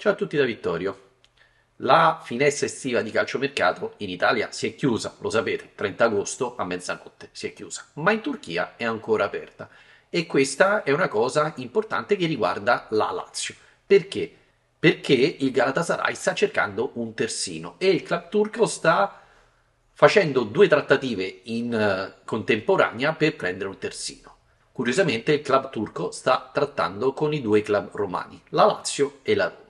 Ciao a tutti da Vittorio. La finestra estiva di calciomercato in Italia si è chiusa, lo sapete, 30 agosto a mezzanotte si è chiusa, ma in Turchia è ancora aperta e questa è una cosa importante che riguarda la Lazio. Perché? Perché il Galatasaray sta cercando un terzino e il club turco sta facendo due trattative in eh, contemporanea per prendere un terzino. Curiosamente il club turco sta trattando con i due club romani, la Lazio e la Roma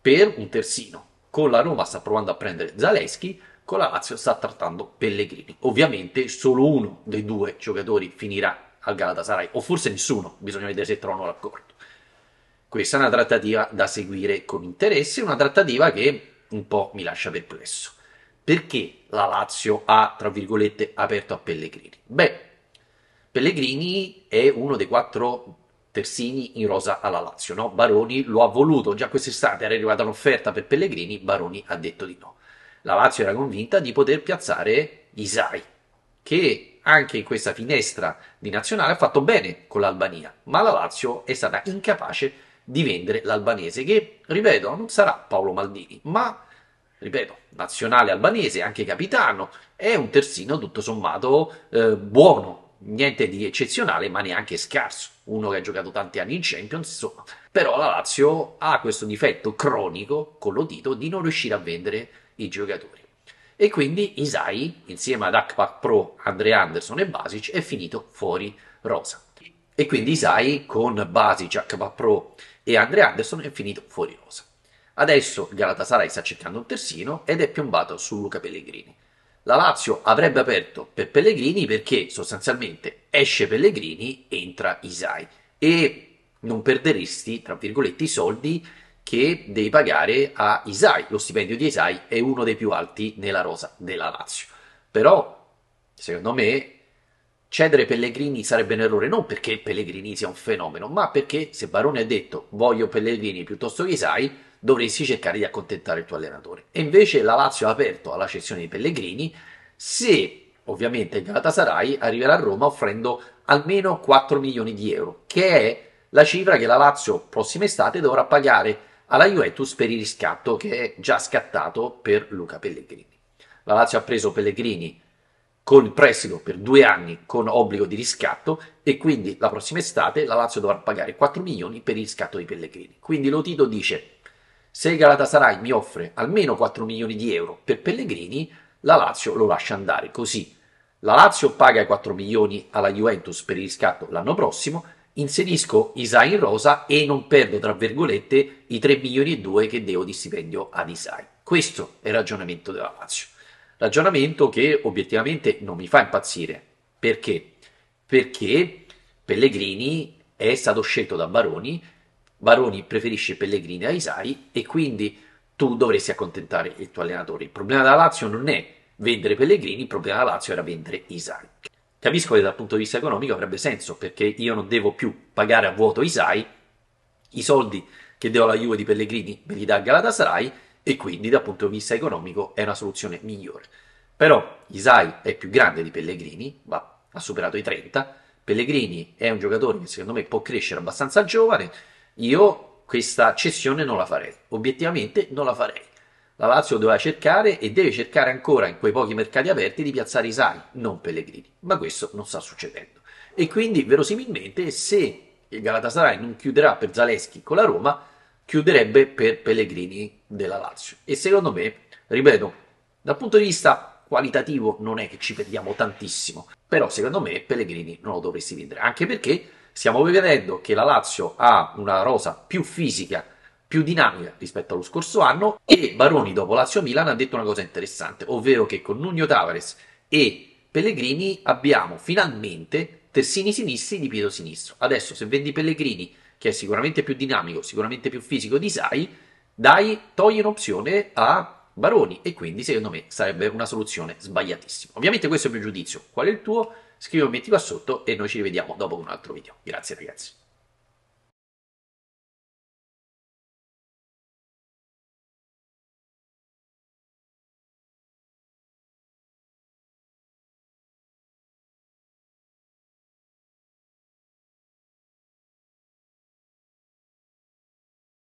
per un terzino. Con la Roma sta provando a prendere Zaleschi, con la Lazio sta trattando Pellegrini. Ovviamente solo uno dei due giocatori finirà al Galatasaray, o forse nessuno, bisogna vedere se trovano l'accordo. Questa è una trattativa da seguire con interesse, una trattativa che un po' mi lascia perplesso. Perché la Lazio ha, tra virgolette, aperto a Pellegrini? Beh, Pellegrini è uno dei quattro terzini in rosa alla Lazio, no? Baroni lo ha voluto, già quest'estate era arrivata un'offerta per Pellegrini, Baroni ha detto di no. La Lazio era convinta di poter piazzare Isai, che anche in questa finestra di nazionale ha fatto bene con l'Albania, ma la Lazio è stata incapace di vendere l'albanese, che, ripeto, non sarà Paolo Maldini, ma ripeto, nazionale albanese, anche capitano, è un terzino tutto sommato eh, buono, niente di eccezionale, ma neanche scarso. Uno che ha giocato tanti anni in Champions, insomma. Però la Lazio ha questo difetto cronico, con l'odito, di non riuscire a vendere i giocatori. E quindi Isai, insieme ad Akpak Pro, Andre Anderson e Basic, è finito fuori rosa. E quindi Isai, con Basic, Akpak Pro e Andre Anderson, è finito fuori rosa. Adesso Galatasaray sta cercando un terzino ed è piombato su Luca Pellegrini la Lazio avrebbe aperto per Pellegrini perché sostanzialmente esce Pellegrini, entra Isai e non perderesti, tra virgolette, i soldi che devi pagare a Isai. Lo stipendio di Isai è uno dei più alti nella rosa della Lazio. Però, secondo me, cedere Pellegrini sarebbe un errore, non perché Pellegrini sia un fenomeno, ma perché se Barone ha detto voglio Pellegrini piuttosto che Isai, dovresti cercare di accontentare il tuo allenatore. E invece la Lazio ha aperto alla cessione di Pellegrini se ovviamente Galatasaray arriverà a Roma offrendo almeno 4 milioni di euro, che è la cifra che la Lazio prossima estate dovrà pagare alla Juventus per il riscatto che è già scattato per Luca Pellegrini. La Lazio ha preso Pellegrini con il prestito per due anni con obbligo di riscatto e quindi la prossima estate la Lazio dovrà pagare 4 milioni per il riscatto di Pellegrini. Quindi Lotito dice se il Galatasaray mi offre almeno 4 milioni di euro per Pellegrini, la Lazio lo lascia andare così. La Lazio paga i 4 milioni alla Juventus per il riscatto l'anno prossimo, inserisco Isai in rosa e non perdo, tra virgolette, i 3 milioni e 2 che devo di stipendio ad Isai. Questo è il ragionamento della Lazio. Ragionamento che obiettivamente non mi fa impazzire. Perché? Perché Pellegrini è stato scelto da Baroni Baroni preferisce Pellegrini a Isai e quindi tu dovresti accontentare il tuo allenatore. Il problema della Lazio non è vendere Pellegrini, il problema della Lazio era vendere Isai. Capisco che dal punto di vista economico avrebbe senso perché io non devo più pagare a vuoto Isai, i soldi che devo alla Juve di Pellegrini me li dà Galatasaray e quindi dal punto di vista economico è una soluzione migliore. Però Isai è più grande di Pellegrini, ma ha superato i 30, Pellegrini è un giocatore che secondo me può crescere abbastanza giovane, io questa cessione non la farei, obiettivamente non la farei. La Lazio doveva cercare e deve cercare ancora in quei pochi mercati aperti di piazzare Isai, non Pellegrini, ma questo non sta succedendo. E quindi verosimilmente se il Galatasaray non chiuderà per Zaleschi con la Roma, chiuderebbe per Pellegrini della Lazio. E secondo me, ripeto, dal punto di vista qualitativo non è che ci perdiamo tantissimo, però secondo me Pellegrini non lo dovresti vendere, anche perché Stiamo vedendo che la Lazio ha una rosa più fisica, più dinamica rispetto allo scorso anno e Baroni dopo Lazio-Milan ha detto una cosa interessante, ovvero che con Nuno Tavares e Pellegrini abbiamo finalmente terzini sinistri di piede sinistro. Adesso se vendi Pellegrini, che è sicuramente più dinamico, sicuramente più fisico di Sai, dai, togli un'opzione a Baroni e quindi secondo me sarebbe una soluzione sbagliatissima. Ovviamente questo è il mio giudizio, qual è il tuo? Scrivimi qua sotto e noi ci rivediamo dopo con un altro video. Grazie ragazzi.